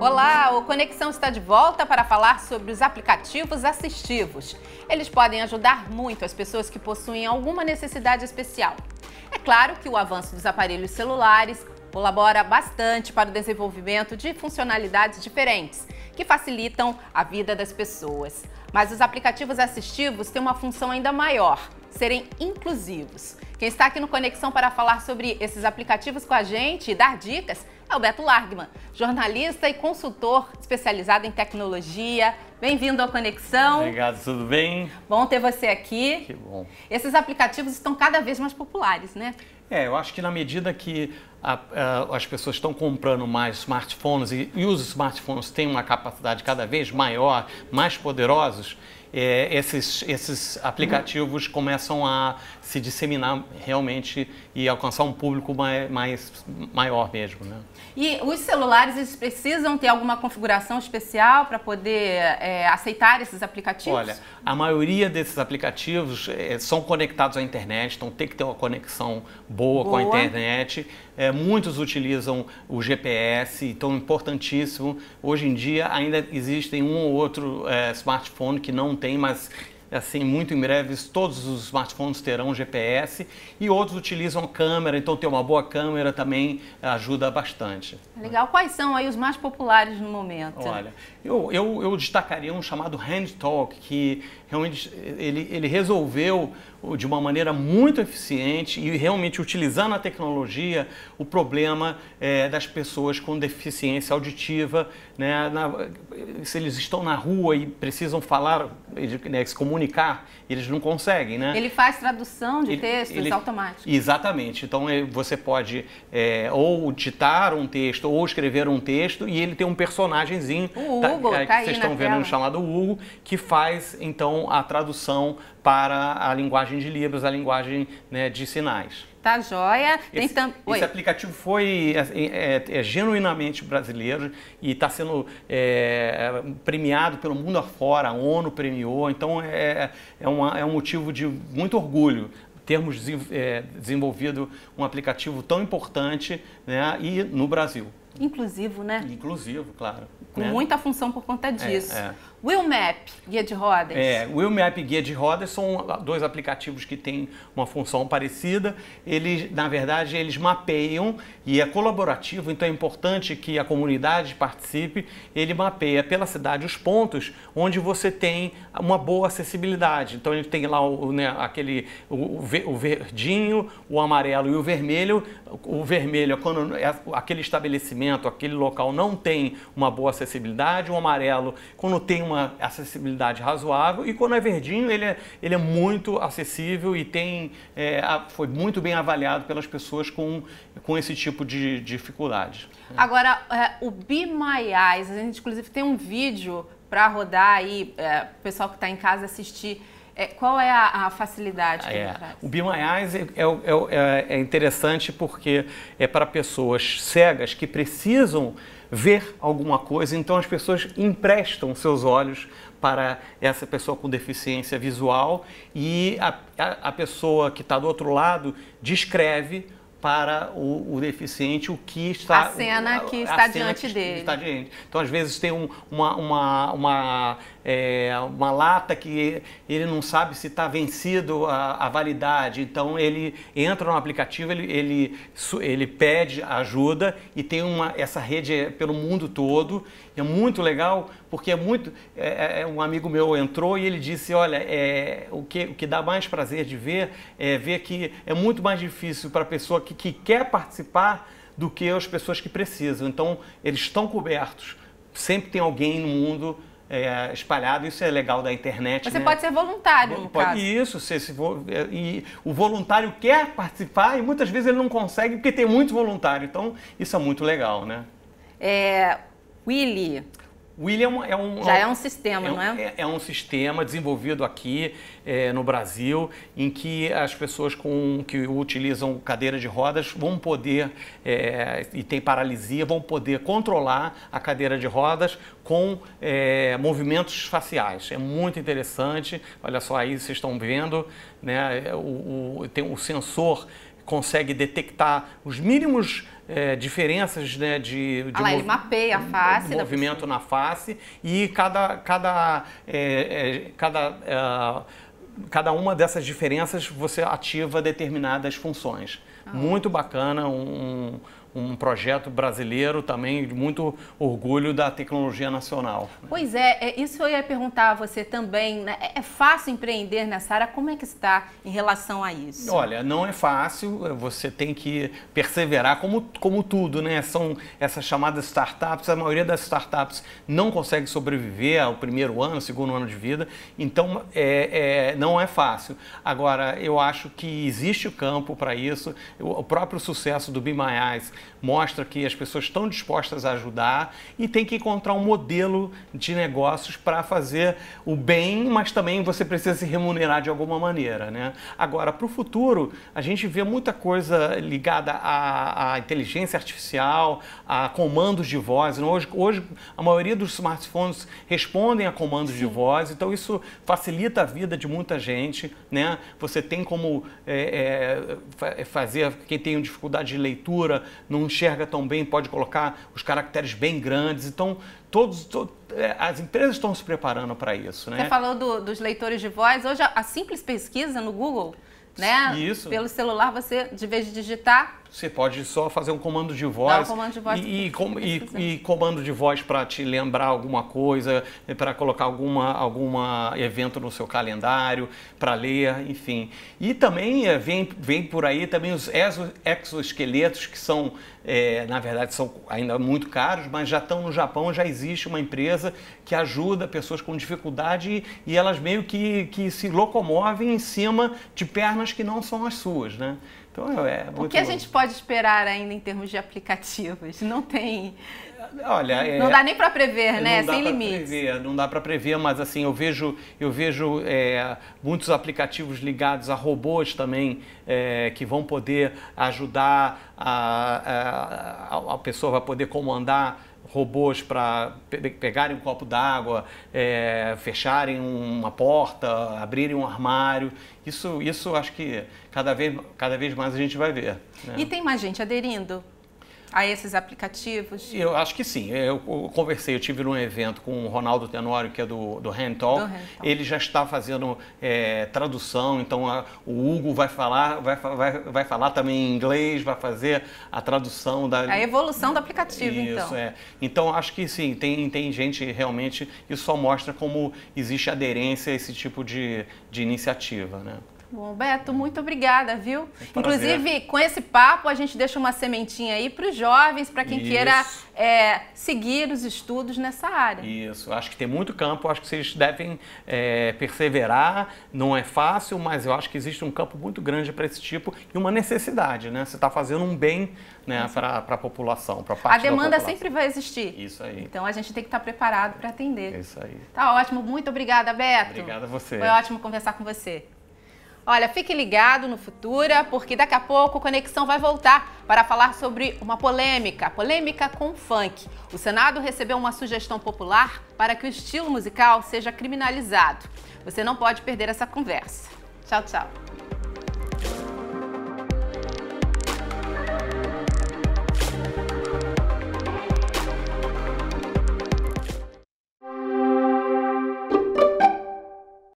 Olá, o Conexão está de volta para falar sobre os aplicativos assistivos. Eles podem ajudar muito as pessoas que possuem alguma necessidade especial. É claro que o avanço dos aparelhos celulares colabora bastante para o desenvolvimento de funcionalidades diferentes que facilitam a vida das pessoas. Mas os aplicativos assistivos têm uma função ainda maior: serem inclusivos. Quem está aqui no Conexão para falar sobre esses aplicativos com a gente e dar dicas Alberto é Largman, jornalista e consultor especializado em tecnologia. Bem-vindo ao Conexão. Obrigado, tudo bem? Bom ter você aqui. Que bom. Esses aplicativos estão cada vez mais populares, né? É, eu acho que na medida que a, a, as pessoas estão comprando mais smartphones e, e, os smartphones têm uma capacidade cada vez maior, mais poderosos, é, esses, esses aplicativos começam a se disseminar realmente e alcançar um público mais, mais maior mesmo. Né? E os celulares eles precisam ter alguma configuração especial para poder é, aceitar esses aplicativos? Olha, a maioria desses aplicativos é, são conectados à internet, então tem que ter uma conexão boa, boa. com a internet. É, muitos utilizam o GPS, então importantíssimo. Hoje em dia ainda existem um ou outro é, smartphone que não tem, mas assim, muito em breve todos os smartphones terão GPS e outros utilizam câmera, então ter uma boa câmera também ajuda bastante. Legal. Quais são aí os mais populares no momento? Olha, eu, eu, eu destacaria um chamado Hand Talk, que realmente ele, ele resolveu de uma maneira muito eficiente e realmente utilizando a tecnologia o problema é, das pessoas com deficiência auditiva, né, na, se eles estão na rua e precisam falar, né, se comunicar, eles não conseguem, né? Ele faz tradução de ele, textos ele, Exatamente. Então é, você pode é, ou ditar um texto ou escrever um texto e ele tem um personagemzinho o Hugo, tá, tá é, que vocês estão vendo tela. chamado Hugo que faz então a tradução para a linguagem linguagem de Libras, a linguagem né, de sinais. Tá joia. Esse, tam... esse aplicativo foi é, é, é, é genuinamente brasileiro e está sendo é, premiado pelo mundo afora, a ONU premiou, então é, é, uma, é um motivo de muito orgulho termos é, desenvolvido um aplicativo tão importante né, e no Brasil. Inclusivo, né? Inclusivo, claro. Com né? muita função por conta é, disso. É, é. Willmap, guia de rodas. É, Willmap e guia de rodas são dois aplicativos que têm uma função parecida. Eles, na verdade, eles mapeiam e é colaborativo, então é importante que a comunidade participe. Ele mapeia pela cidade os pontos onde você tem uma boa acessibilidade. Então ele tem lá o, né, aquele o, o verdinho, o amarelo e o vermelho. O vermelho é quando é aquele estabelecimento aquele local não tem uma boa acessibilidade, o amarelo quando tem uma acessibilidade razoável e quando é verdinho ele é, ele é muito acessível e tem, é, foi muito bem avaliado pelas pessoas com, com esse tipo de, de dificuldade. Agora, é, o Be My Eyes, a gente inclusive tem um vídeo para rodar aí, é, o pessoal que está em casa assistir é, qual é a, a facilidade que é. ele traz? O Bimaiás é, é é, é, é, interessante porque é para pessoas cegas que precisam ver alguma coisa, então as pessoas emprestam seus olhos para essa pessoa com deficiência visual e a, a, a pessoa que está do outro lado descreve para o, o, deficiente o que está a cena que está cena diante que dele está diante. então às vezes tem um, uma uma uma, é, uma, lata que ele não sabe se está vencido a, a, validade então ele entra no aplicativo ele, ele ele pede ajuda e tem uma essa rede é, pelo mundo todo é muito legal, porque é muito. É, é, é, um amigo meu entrou e ele disse: Olha, é, o, que, o que dá mais prazer de ver é ver que é muito mais difícil para a pessoa que, que quer participar do que as pessoas que precisam. Então, eles estão cobertos. Sempre tem alguém no mundo é, espalhado. Isso é legal da internet. Você né? pode ser voluntário, pode, no pode, caso. Isso, se, se, é, e o voluntário quer participar e muitas vezes ele não consegue porque tem muito voluntário. Então, isso é muito legal, né? É, Willy. William é, é um. Já é, é um sistema, é não é? é? é? um sistema desenvolvido aqui é, no Brasil, em que as pessoas com, que utilizam cadeira de rodas vão poder, é, e tem paralisia, vão poder controlar a cadeira de rodas com movimentos faciais. É muito interessante. Olha só aí, vocês estão vendo, né? O, o tem o sensor consegue detectar os mínimos é, diferenças né, de, de ah lá, ele mapeia a face movimento na face e cada, cada, é, é, cada, cada uma dessas diferenças você ativa determinadas funções. Ah, muito bacana, um, um projeto brasileiro também de muito orgulho da tecnologia nacional. Pois é, é, isso eu ia perguntar a você também. Né? É, é fácil empreender nessa área? Como é que está em relação a isso? Olha, não é fácil, eh, você tem que perseverar como, como tudo, né? São essas chamadas startups, a maioria das startups não consegue sobreviver ao primeiro ano, segundo ano de vida, então é, é não é fácil. Agora, eu acho que existe o campo para isso, o próprio sucesso do Be My Eyes mostra que as pessoas estão dispostas a ajudar e tem que encontrar um modelo de negócios para fazer o bem, mas também você precisa se remunerar de alguma maneira. Né? Agora, para o futuro, a gente vê muita coisa ligada à, à inteligência artificial, a comandos de voz. Né? Hoje, hoje, a maioria dos smartphones respondem a comandos Sim. de voz, então isso facilita a vida de muita gente. Né? Você tem como é, é, é fazer quem tem dificuldade de leitura, não enxerga tão bem, pode colocar os caracteres bem grandes. Então, todos, todos é, as empresas estão se preparando para isso. Né? Você falou do, dos leitores de voz. Hoje, a simples pesquisa no Google né? Isso. Pelo celular, você, de vez de digitar, você pode só fazer um comando de voz, um comando de voz e, e, tá e, comando de voz para te lembrar alguma coisa, eh, para colocar alguma alguma evento no seu calendário, para ler, enfim. E também eh, vem, vem por aí também os exoesqueletos que são é, na verdade são ainda muito caros, mas já estão no Japão, já existe uma empresa que ajuda pessoas com dificuldade e, e elas meio que, que se locomovem em cima de pernas que não são as suas, né? Então, é, é o que a gente pode esperar ainda em termos de aplicativos? Não tem. Olha, é, né? não dá nem para prever, né? Sem limites. não dá para prever, mas assim eu vejo, eu vejo é, muitos aplicativos ligados a robôs também é, que vão poder ajudar a, a, a pessoa vai poder comandar robôs para pe pegarem um copo d'água, é, fecharem uma porta, abrirem um armário. Isso, isso acho que cada vez, cada vez mais a gente vai ver. Né? E tem mais gente aderindo? a esses aplicativos? Eu acho que sim. Eu, eu conversei, eu tive num evento com o Ronaldo Tenório, que é do, do Handtalk. Ele já está fazendo é, tradução, então a, o Hugo vai falar, vai, vai, vai falar também em inglês, vai fazer a tradução da. A evolução do aplicativo, isso, então. Isso, é. Então acho que sim, tem, tem gente realmente, isso só mostra como existe aderência a esse tipo de, de iniciativa. Né? Bom, Beto, muito obrigada, viu? Prazer. Inclusive, com esse papo, a gente deixa uma sementinha aí para os jovens, para quem Isso. queira é, seguir os estudos nessa área. Isso, acho que tem muito campo, acho que vocês devem é, perseverar, não é fácil, mas eu acho que existe um campo muito grande para esse tipo e uma necessidade, né? Você está fazendo um bem né, para a população, para a parte A demanda sempre vai existir. Isso aí. Então a gente tem que estar tá preparado para atender. Isso aí. Tá ótimo, muito obrigada, Beto. Obrigada a você. Foi ótimo conversar com você. Olha, fique ligado no Futura, porque daqui a pouco o Conexão vai voltar para falar sobre uma polêmica, polêmica com funk. O Senado recebeu uma sugestão popular para que o estilo musical seja criminalizado. Você não pode perder essa conversa. Tchau, tchau.